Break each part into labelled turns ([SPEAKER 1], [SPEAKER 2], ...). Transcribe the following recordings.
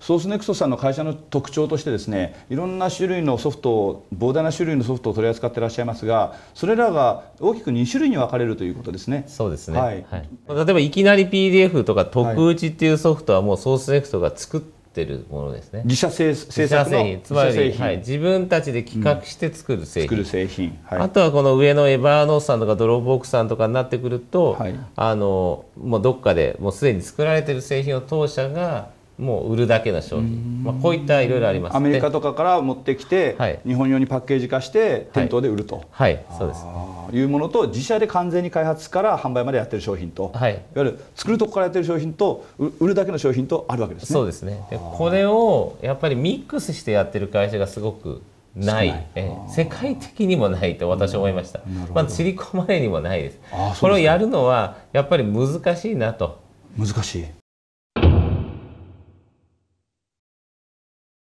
[SPEAKER 1] ソースネクストさんの会社の特徴としてですねいろんな種類のソフトを膨大な種類のソフトを取り扱っていらっしゃいますがそれらが大きく2種類に分かれるということですねそうですね、はい、はい、例えばいきなり PDF とか特打ちっていうソフトはもうソースネクストが作ってるものですね自社製製作の自社製品はい、自分たちで企画して作る製品、うん、作る製品、はい、あとはこの上のエバーノースさんとかドローボックさんとかになってくると、はい、あのもうどっかでもうすでに作られてる製品を当社がもう売るだけの商品、まあ、こういったいろいろありますアメリカとかから持ってきて、はい、日本用にパッケージ化して店頭で売ると、はい、はい、そうです、いうものと自社で完全に開発から販売までやってる商品と、はい、いわゆる作るとこからやってる商品と売るだけの商品とあるわけですねそうですねでこれをやっぱりミックスしてやってる会社がすごくないえ世界的にもないと私は思いました、まあ、シリコンバにもないですこれをやるのはやっぱり難しいなと難しい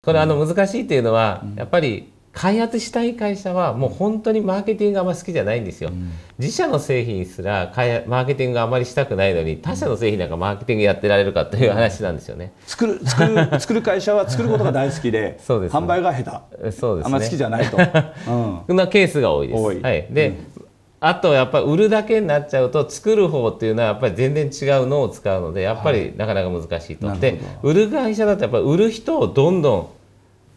[SPEAKER 1] それあの難しいっていうのは、やっぱり開発したい会社はもう本当にマーケティングあんま好きじゃないんですよ、うん、自社の製品すらマーケティングあんまりしたくないのに他社の製品なんかマーケティングやってられるかという話なんですよね、うん、作る作る作る会社は作ることが大好きで そうです、ね、販売が下手そうです、ね、あんま好きじゃないと、うん、なケースが多いですはい、で、あとやっぱり売るだけになっちゃうと作る方っていうのはやっぱり全然違うのを使うのでやっぱりなかなか難しいと。はい、で売る会社だとやっぱり売る人をどんどん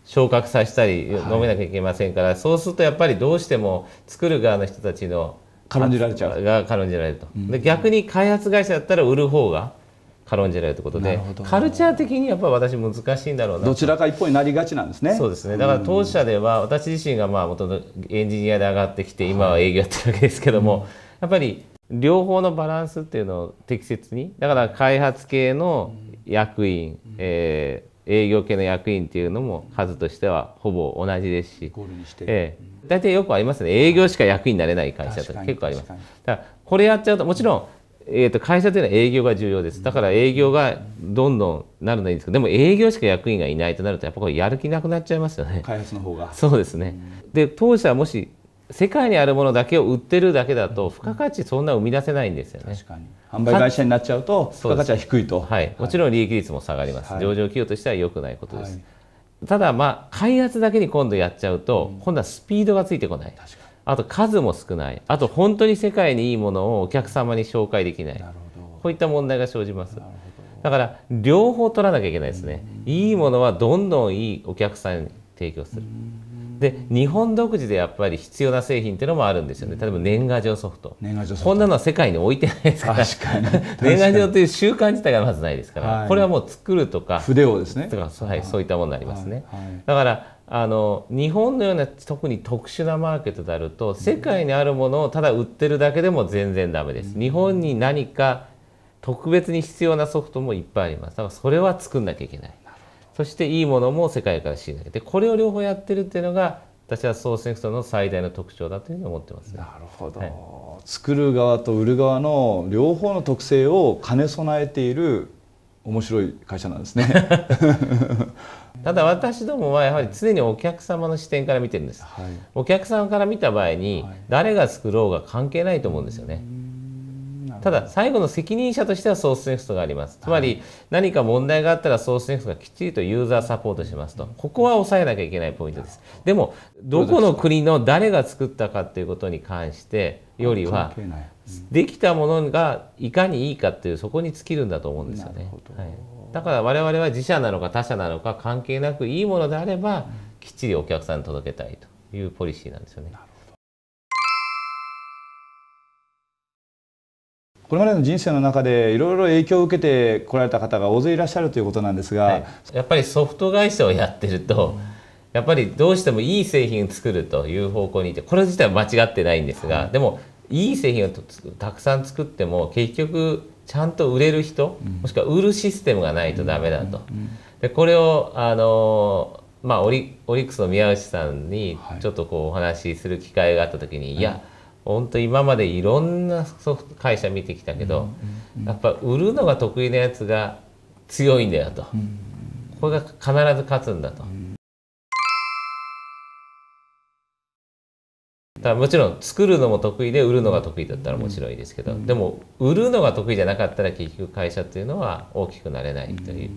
[SPEAKER 1] 昇格させたり飲めなきゃいけませんから、はい、そうするとやっぱりどうしても作る側の人たちの軽んじられちゃうが軽んじられると、うん、で逆に開発会社だったら売る方が軽んじられるということでカルチャー的にやっぱり私難しいんだろうなどちらか一方になりがちなんですねそうですねだから当社では私自身がまあものエンジニアで上がってきて今は営業やってるわけですけども、はい、やっぱり両方のバランスっていうのを適切にだから開発系の役員、うん、えー、営業系の役員っていうのも数としてはほぼ同じですしえ大体よくありますね営業しか役員になれない会社とか結構ありますだからこれやっちゃうともちろんえー、と会社というのは営業が重要ですだから営業がどんどんなるのはいいんですけどでも営業しか役員がいないとなるとやっぱりやる気なくなっちゃいますよね開発の方がそうですね、で当社はもし世界にあるものだけを売ってるだけだと付加価値そんな生み出せないんですよね確かに販売会社になっちゃうと付加価値は低いとはい、はい、もちろん利益率も下がります、はい、上場企業としては良くないことです、はい、ただまあ開発だけに今度やっちゃうと、今度はスピードがついてこない確かにあと数も少ないあと本当に世界にいいものをお客様に紹介できないこういった問題が生じますだから両方取らなきゃいけないですねいいものはどんどんいいお客さんに提供するで日本独自でやっぱり必要な製品っていうのもあるんですよね例えば年賀状ソフトこんなのは世界に置いてないですから 年賀状という習慣自体がまずないですから、はい、これはもう作るとか筆をですねとか、はい、そういったものになりますね、はいはい、だからあの日本のような特に特殊なマーケットであると世界にあるものをただ売ってるだけでも全然ダメです。日本に何か特別に必要なソフトもいっぱいあります。だからそれは作んなきゃいけない。そしていいものも世界から仕入れてこれを両方やってるっていうのが私はソースネクストの最大の特徴だというふうに思ってます、ね、なるほど、はい、作る側と売る側の両方の特性を兼ね備えている面白い会社なんですね ただ私どもはやはり常にお客様の視点から見てるんです、はい、お客様から見た場合に誰が作ろうが関係ないと思うんですよね、ただ最後の責任者としてはソースネクストがありますつまり何か問題があったらソースネクストがきっちりとユーザーサポートしますとここは抑えなきゃいけないポイントですでもどこの国の誰が作ったかということに関してよりはできたものがいかにいいかっていうそこに尽きるんだと思うんですよね、はい、だから我々は自社なのか他社なのか関係なくいいものであればきっちりお客さんに届けたいというポリシーなんですよね。これまでの人生の中でいろいろ影響を受けてこられた方が大勢いらっしゃるということなんですが、はい、やっぱりソフト会社をやってると、やっぱりどうしてもいい製品を作るという方向にいてこれ自体は間違ってないんですが、はい、でもいい製品をたくさん作っても結局ちゃんと売れる人、うん、もしくは売るシステムがないとダメだと。でこれをあのまあ、オリオリックスの宮内さんにちょっとこうお話しする機会があった時に、はい、いや、本当今までいろんなソフト会社見てきたけど、やっぱ売るのが得意なやつが強いんだよと、これが必ず勝つんだと。だもちろん作るのも得意で売るのが得意だったら面白いですけど、でも売るのが得意じゃなかったら結局会社っていうのは大きくなれないという。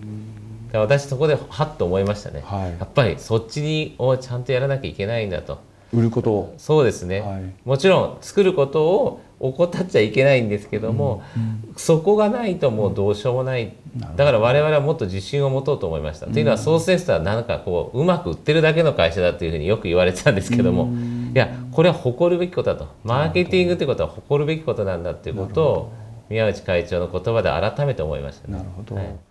[SPEAKER 1] 私そこではっと思いましたね、はい、やっぱりそっちをちゃんとやらなきゃいけないんだと売ることそうですね、はい、もちろん作ることを怠っちゃいけないんですけども、うんうん、そこがないともうどうしようもない、うん、だから我々はもっと自信を持とうと思いました、というのはソースエストはなんかこううまく売ってるだけの会社だというふうによく言われてたんですけども、いやこれは誇るべきことだとマーケティングということは誇るべきことなんだということを宮内会長の言葉で改めて思いましたね。なるほど、はい